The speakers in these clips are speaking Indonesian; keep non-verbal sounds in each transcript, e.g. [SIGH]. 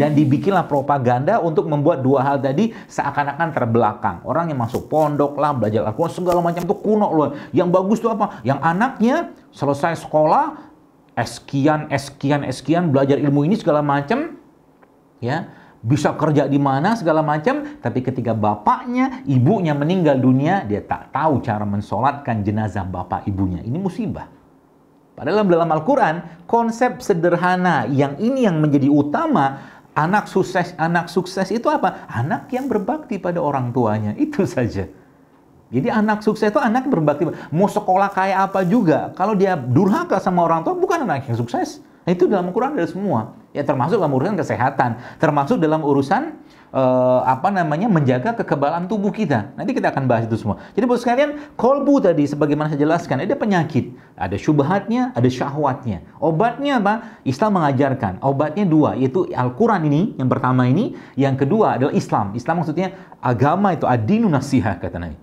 dan dibikinlah propaganda untuk membuat dua hal tadi seakan-akan terbelakang. Orang yang masuk pondok lah, belajar al segala macam itu kuno loh. Yang bagus tuh apa? Yang anaknya selesai sekolah, eskian, eskian, eskian, belajar ilmu ini segala macam, ya bisa kerja di mana segala macam, tapi ketika bapaknya, ibunya meninggal dunia, dia tak tahu cara mensolatkan jenazah bapak ibunya. Ini musibah. Padahal dalam Al-Quran, konsep sederhana yang ini yang menjadi utama Anak sukses, anak sukses itu apa? Anak yang berbakti pada orang tuanya, itu saja. Jadi anak sukses itu anak yang berbakti. Mau sekolah kayak apa juga, kalau dia durhaka sama orang tua, bukan anak yang sukses. Itu dalam ukuran dari semua. Ya termasuk dalam urusan kesehatan, termasuk dalam urusan uh, apa namanya menjaga kekebalan tubuh kita. Nanti kita akan bahas itu semua. Jadi buat sekalian, kolbu tadi sebagaimana saya jelaskan ada penyakit, ada syubhatnya, ada syahwatnya. Obatnya apa? Islam mengajarkan. Obatnya dua, yaitu Al-Qur'an ini yang pertama ini, yang kedua adalah Islam. Islam maksudnya agama itu adinu nasihah kata Nabi.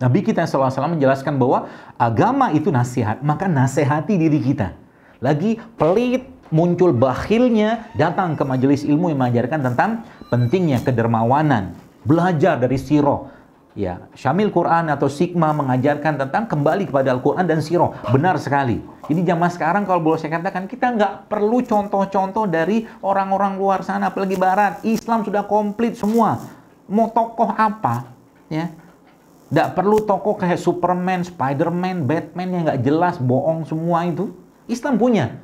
Nabi kita SAW menjelaskan bahwa agama itu nasihat, maka nasihati diri kita. Lagi pelit, muncul bakhilnya datang ke majelis ilmu yang mengajarkan tentang pentingnya kedermawanan, belajar dari siro Ya, Syamil Quran atau Sigma mengajarkan tentang kembali kepada Al-Quran dan siro Benar sekali. ini zaman sekarang kalau boleh saya katakan, kita nggak perlu contoh-contoh dari orang-orang luar sana, apalagi barat. Islam sudah komplit semua. Mau tokoh apa? Ya, nggak perlu tokoh kayak Superman, Spiderman, Batman yang nggak jelas, bohong semua itu. Islam punya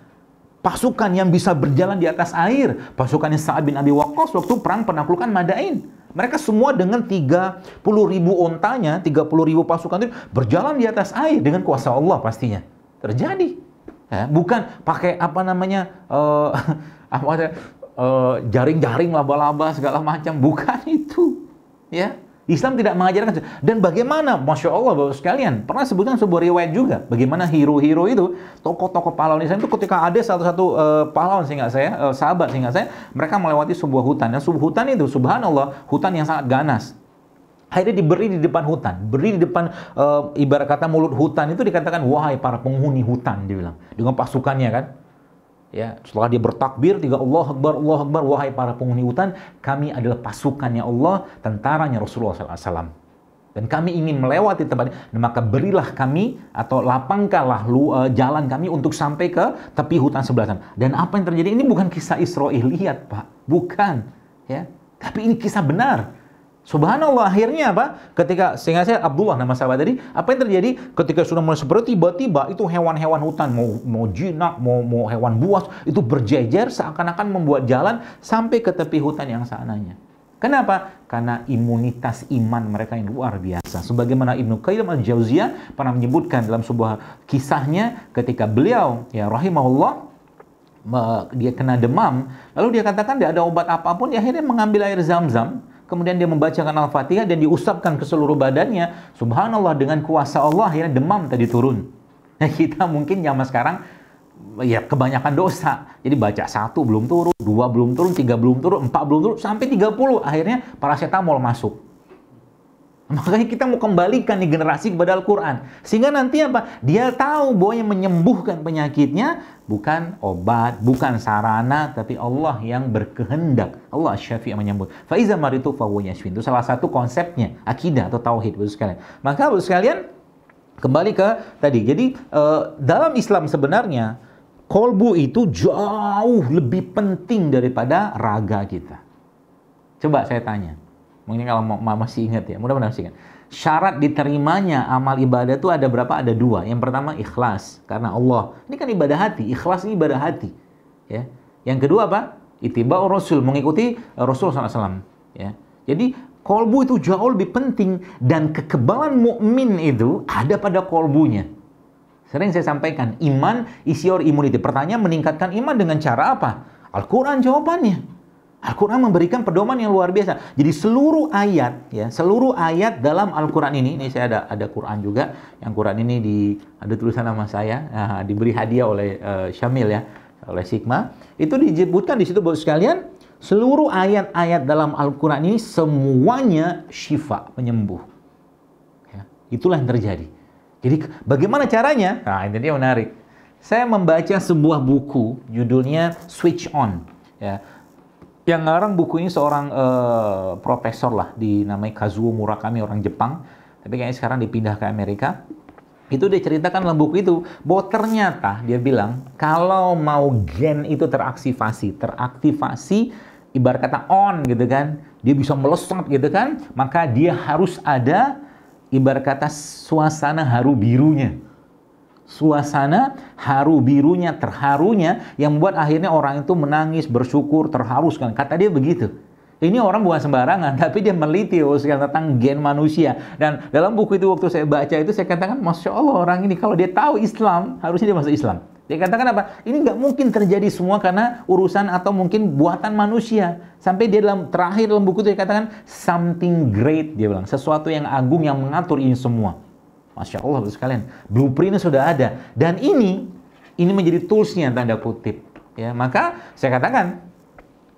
pasukan yang bisa berjalan di atas air, pasukan yang Sa'ad bin Abi Waqqas waktu perang penaklukan Madain. Mereka semua dengan 30 ribu ontanya, 30 ribu pasukan itu berjalan di atas air dengan kuasa Allah pastinya. Terjadi. Ya, bukan pakai apa namanya uh, [LAUGHS] apa ada uh, eh, jaring-jaring laba-laba segala macam, bukan itu. Ya, Islam tidak mengajarkan dan bagaimana masya Allah bapak sekalian pernah sebutkan sebuah riwayat juga bagaimana hero-hero itu tokoh-tokoh pahlawan Islam itu ketika ada satu-satu uh, pahlawan sehingga saya uh, sahabat sehingga saya mereka melewati sebuah hutan dan sebuah hutan itu subhanallah hutan yang sangat ganas Akhirnya diberi di depan hutan, beri di depan uh, ibarat kata mulut hutan itu dikatakan wahai para penghuni hutan dibilang dengan pasukannya kan. Ya, setelah dia bertakbir, tiga Allah Akbar, Allah Akbar, wahai para penghuni hutan, kami adalah pasukannya Allah, tentaranya Rasulullah SAW. Dan kami ingin melewati tempat ini, maka berilah kami atau lapangkanlah lu, uh, jalan kami untuk sampai ke tepi hutan sebelah sana. Dan apa yang terjadi ini bukan kisah Israel lihat Pak. Bukan. Ya. Tapi ini kisah benar. Subhanallah akhirnya apa? Ketika sehingga saya Abdullah nama sahabat tadi, apa yang terjadi ketika sudah mulai seperti tiba-tiba itu hewan-hewan hutan mau mau jinak, mau mau hewan buas itu berjejer seakan-akan membuat jalan sampai ke tepi hutan yang sananya. Kenapa? Karena imunitas iman mereka yang luar biasa. Sebagaimana Ibnu Qayyim al-Jauziyah pernah menyebutkan dalam sebuah kisahnya ketika beliau ya rahimahullah dia kena demam, lalu dia katakan tidak ada obat apapun, dia akhirnya mengambil air zam-zam, kemudian dia membacakan Al-Fatihah dan diusapkan ke seluruh badannya, subhanallah dengan kuasa Allah ya demam tadi turun. Nah, [LAUGHS] kita mungkin zaman sekarang ya kebanyakan dosa. Jadi baca satu belum turun, dua belum turun, tiga belum turun, empat belum turun, sampai tiga puluh akhirnya para parasetamol masuk. Makanya kita mau kembalikan nih generasi kepada Al-Quran. Sehingga nanti apa? Dia tahu bahwa yang menyembuhkan penyakitnya bukan obat, bukan sarana, tapi Allah yang berkehendak. Allah syafi'i yang menyembuh. Faiza maritu yashfin. Itu salah satu konsepnya. Akidah atau tauhid. Bapak sekalian. Maka bapak sekalian, kembali ke tadi. Jadi eh, dalam Islam sebenarnya, kolbu itu jauh lebih penting daripada raga kita. Coba saya tanya Mungkin kalau masih ingat ya, mudah-mudahan masih ingat. Syarat diterimanya amal ibadah itu ada berapa? Ada dua. Yang pertama ikhlas karena Allah. Ini kan ibadah hati. Ikhlas ini ibadah hati. Ya. Yang kedua apa? Itiba Rasul mengikuti Rasul SAW. Ya. Jadi kolbu itu jauh lebih penting dan kekebalan mukmin itu ada pada kolbunya. Sering saya sampaikan, iman is your immunity. Pertanyaan meningkatkan iman dengan cara apa? Al-Quran jawabannya. Al-Quran memberikan pedoman yang luar biasa. Jadi seluruh ayat, ya, seluruh ayat dalam Al-Quran ini, ini saya ada ada Quran juga, yang Quran ini di ada tulisan nama saya, nah, diberi hadiah oleh uh, Syamil ya, oleh Sigma. Itu disebutkan di situ buat sekalian, seluruh ayat-ayat dalam Al-Quran ini semuanya syifa, penyembuh. Ya, itulah yang terjadi. Jadi bagaimana caranya? Nah, ini dia menarik. Saya membaca sebuah buku, judulnya Switch On. Ya, yang ngarang buku ini seorang uh, profesor lah dinamai Kazuo Murakami orang Jepang, tapi kayaknya sekarang dipindah ke Amerika. Itu dia ceritakan dalam buku itu bahwa ternyata dia bilang kalau mau gen itu teraktivasi, teraktivasi ibarat kata on gitu kan, dia bisa melesat gitu kan, maka dia harus ada ibarat kata suasana haru birunya suasana haru birunya, terharunya yang membuat akhirnya orang itu menangis, bersyukur, terharu sekali. Kata dia begitu. Ini orang bukan sembarangan, [LAUGHS] tapi dia meliti oh, sekali tentang gen manusia. Dan dalam buku itu waktu saya baca itu saya katakan, masya Allah orang ini kalau dia tahu Islam harusnya dia masuk Islam. Dia katakan apa? Ini nggak mungkin terjadi semua karena urusan atau mungkin buatan manusia. Sampai dia dalam terakhir dalam buku itu dia katakan something great dia bilang, sesuatu yang agung yang mengatur ini semua. Masya Allah, sekalian. Blueprintnya sudah ada. Dan ini, ini menjadi toolsnya tanda kutip. Ya, maka saya katakan,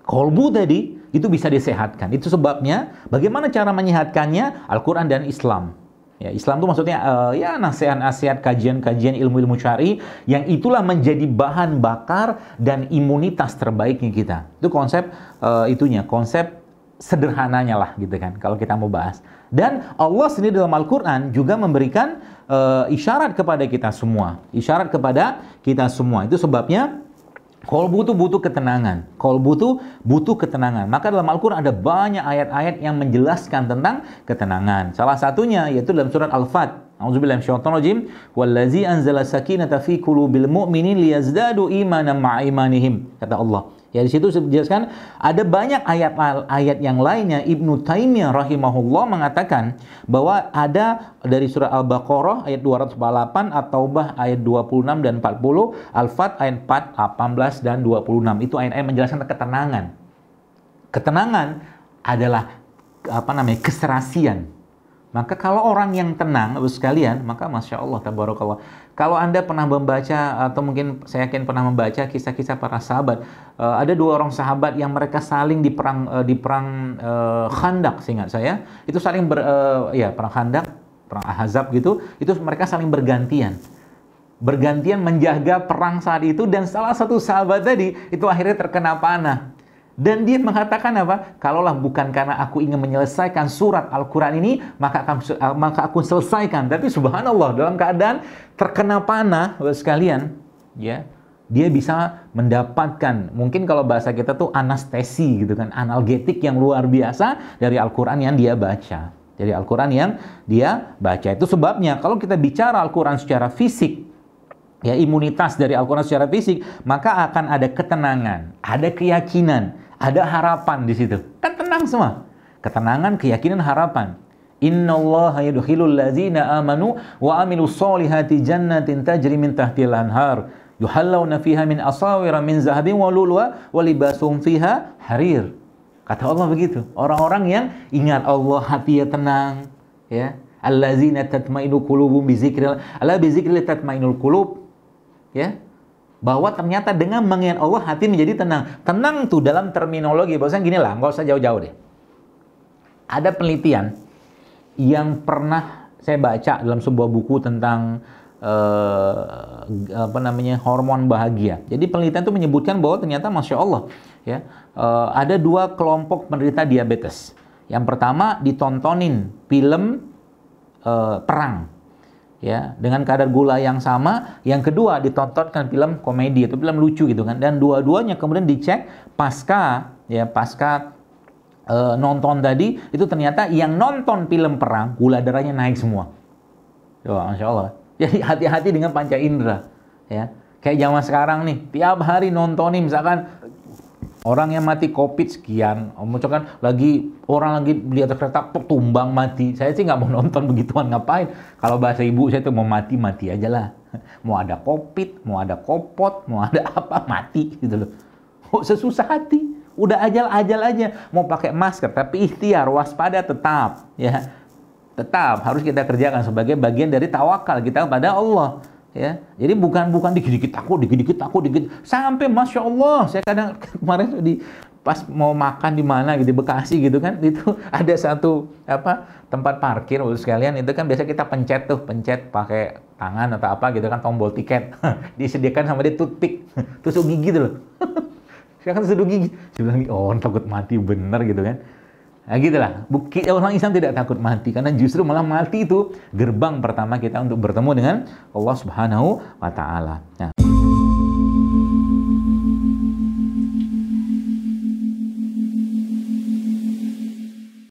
kolbu tadi itu bisa disehatkan. Itu sebabnya bagaimana cara menyehatkannya Al-Quran dan Islam. Ya, Islam itu maksudnya uh, ya nasihat-nasihat, kajian-kajian ilmu-ilmu syari yang itulah menjadi bahan bakar dan imunitas terbaiknya kita. Itu konsep uh, itunya, konsep sederhananya lah gitu kan kalau kita mau bahas. Dan Allah sendiri dalam Al-Quran juga memberikan uh, isyarat kepada kita semua. Isyarat kepada kita semua. Itu sebabnya kalau butuh butuh ketenangan. Kalau butuh butuh ketenangan. Maka dalam Al-Quran ada banyak ayat-ayat yang menjelaskan tentang ketenangan. Salah satunya yaitu dalam surat Al-Fat. Auzubillahi minasyaitonirrajim. Wallazi anzala sakinata fi qulubil mu'minin liyazdadu ma'imanihim. Kata Allah. Ya di situ dijelaskan ada banyak ayat-ayat yang lainnya Ibnu Taimiyah rahimahullah mengatakan bahwa ada dari surah Al-Baqarah ayat 248 atau taubah ayat 26 dan 40, Al-Fat ayat 4, 18 dan 26. Itu ayat-ayat menjelaskan ketenangan. Ketenangan adalah apa namanya? keserasian maka kalau orang yang tenang, Bapak sekalian, maka Masya Allah, Tabarakallah. Kalau Anda pernah membaca, atau mungkin saya yakin pernah membaca kisah-kisah para sahabat, eh, ada dua orang sahabat yang mereka saling di perang, uh, di perang uh, eh, khandak, seingat saya. Itu saling, ber, ya, perang khandak, perang ahazab gitu, itu mereka saling bergantian. Bergantian menjaga perang saat itu, dan salah satu sahabat tadi, itu akhirnya terkena panah dan dia mengatakan apa? Kalaulah bukan karena aku ingin menyelesaikan surat Al-Quran ini, maka akan eh, maka aku selesaikan. Tapi subhanallah dalam keadaan terkena panah, sekalian, ya dia bisa mendapatkan mungkin kalau bahasa kita tuh anestesi gitu kan analgetik yang luar biasa dari Al-Qur'an yang dia baca. Jadi Al-Qur'an yang dia baca itu sebabnya kalau kita bicara Al-Qur'an secara fisik ya imunitas dari Al-Qur'an secara fisik maka akan ada ketenangan, ada keyakinan ada harapan di situ. Kan tenang semua. Ketenangan, keyakinan, harapan. Inna Allah yudhilul lazina amanu wa amilu salihati jannatin tajri min tahtil anhar. Yuhallawna fiha min asawira min zahabin wa lulwa wa libasum fiha harir. Kata Allah begitu. Orang-orang yang ingat Allah hatinya tenang. Ya. Allazina tatmainu qulubum bi Allah Ala tatmainul Ya bahwa ternyata dengan mengingat Allah hati menjadi tenang. Tenang tuh dalam terminologi bahwasanya gini lah, nggak usah jauh-jauh deh. Ada penelitian yang pernah saya baca dalam sebuah buku tentang eh, apa namanya hormon bahagia. Jadi penelitian itu menyebutkan bahwa ternyata masya Allah ya eh, ada dua kelompok penderita diabetes. Yang pertama ditontonin film eh, perang ya dengan kadar gula yang sama yang kedua ditontonkan film komedi atau film lucu gitu kan dan dua-duanya kemudian dicek pasca ya pasca e, nonton tadi itu ternyata yang nonton film perang gula darahnya naik semua Wah, masya Allah [LAUGHS] jadi hati-hati dengan panca indera ya kayak zaman sekarang nih tiap hari nontonin misalkan Orang yang mati COVID sekian, kan lagi orang lagi di atas kereta pok, tumbang mati. Saya sih nggak mau nonton begituan ngapain. Kalau bahasa ibu saya tuh mau mati mati aja lah. [LAUGHS] Mau ada COVID, mau ada kopot, mau ada [LAUGHS] apa mati gitu loh. Oh, sesusah hati. Udah ajal-ajal aja. Mau pakai masker tapi ikhtiar, waspada tetap ya. Tetap harus kita kerjakan sebagai bagian dari tawakal kita kepada Allah ya jadi bukan bukan dikit-dikit takut dikit-dikit takut dikit sampai masya Allah saya kadang [LAUGHS] kemarin di pas mau makan di mana gitu Bekasi gitu kan itu [LAUGHS] ada satu apa tempat parkir untuk sekalian itu kan biasa kita pencet tuh pencet pakai tangan atau apa gitu kan tombol tiket [LAUGHS] disediakan sama dia tutik tusuk gigi tuh loh saya kan tusuk gigi saya bilang oh takut mati bener gitu kan Nah, gitulah. Bukit orang Islam tidak takut mati karena justru malah mati itu gerbang pertama kita untuk bertemu dengan Allah Subhanahu wa taala. Nah,